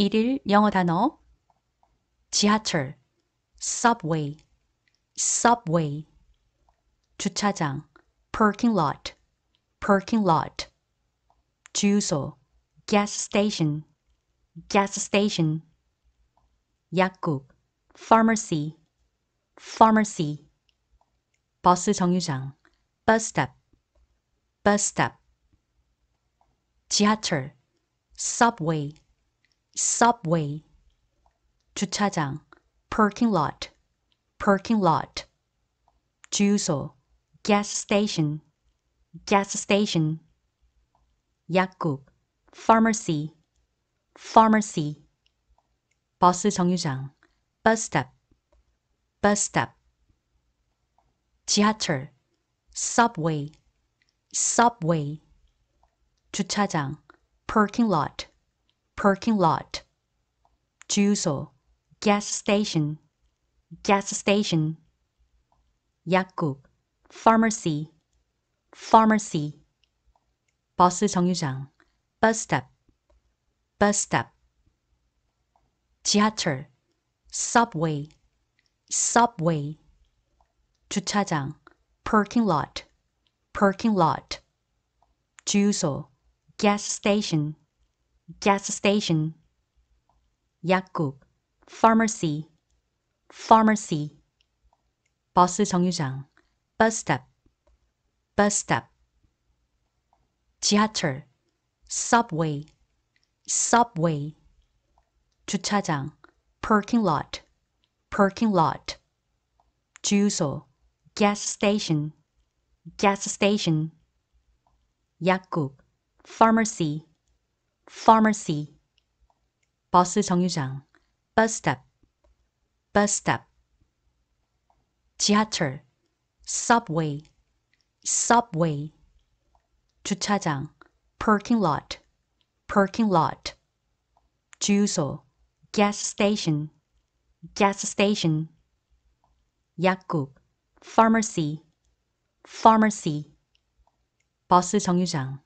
1일 영어 단어 지하철 subway subway 주차장 parking lot parking lot 주유소 gas station gas station 약국 pharmacy pharmacy 버스 정류장 bus stop bus stop 지하철 subway subway 주차장 parking lot parking lot 주유소 gas station gas station 약국 pharmacy pharmacy 버스 정류장 bus stop bus stop 지하철 subway subway 주차장 parking lot parking lot, 주소, gas station, gas station, 약국, pharmacy, pharmacy, 버스 정류장, bus stop, bus stop, 지하철, subway, subway, 주차장, parking lot, parking lot, 주소, gas station, gas station 약국 pharmacy pharmacy 버스 정류장 bus stop bus stop 지하철 subway subway 주차장 parking lot parking lot 주유소 gas station gas station 약국 pharmacy pharmacy 버스 정류장 bus stop bus stop 지하철 subway subway 주차장 parking lot parking lot 주유소 gas station gas station 약국 pharmacy pharmacy 버스 정류장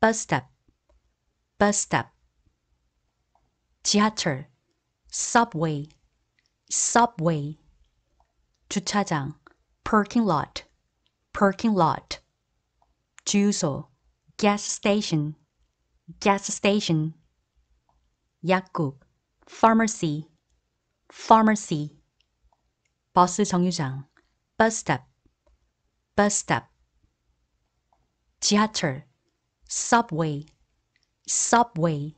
bus stop bus stop, 지하철, subway, subway, 주차장, parking lot, parking lot, 주유소, gas station, gas station, 약국, pharmacy, pharmacy, 버스 정류장, bus stop, bus stop, 지하철, subway, subway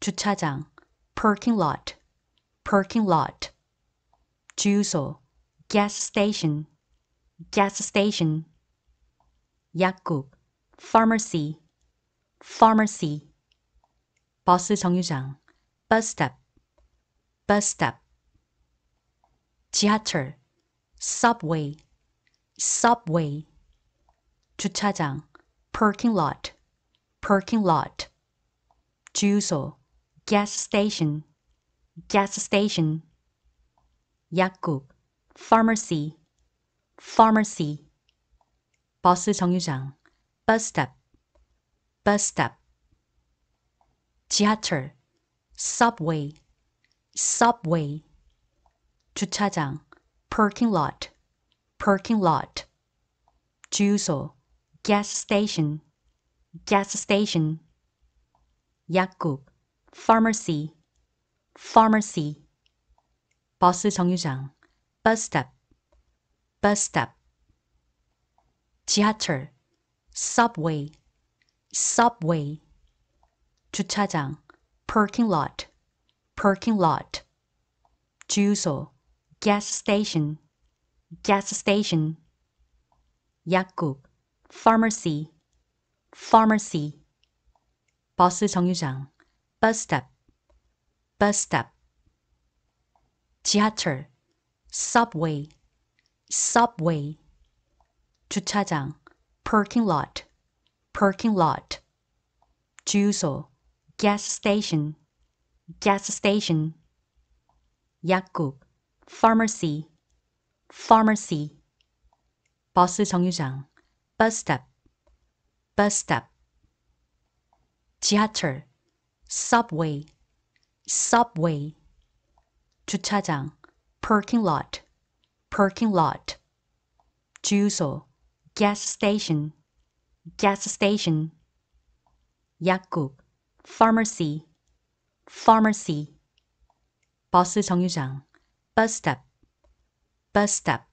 주차장 parking lot parking lot 주유소 gas station gas station 약국 pharmacy pharmacy 버스 정류장 bus stop bus stop 지하철 subway subway 주차장 parking lot parking lot, 주소, gas station, gas station, 약국, pharmacy, pharmacy, 버스 정류장, bus stop, bus stop, 지하철, subway, subway, 주차장, parking lot, parking lot, 주소, gas station, gas station 약국 pharmacy pharmacy 버스 정류장 bus stop bus stop 지하철 subway subway 주차장 parking lot parking lot 주유소 gas station gas station 약국 pharmacy pharmacy 버스 정류장 bus stop bus stop 지하철 subway subway 주차장 parking lot parking lot 주유소 gas station gas station 약국 pharmacy pharmacy 버스 정류장 bus stop bus stop, 지하철, subway, subway, 주차장, parking lot, parking lot, 주유소, gas station, gas station, 약국, pharmacy, pharmacy, 버스 정류장, bus stop, bus stop.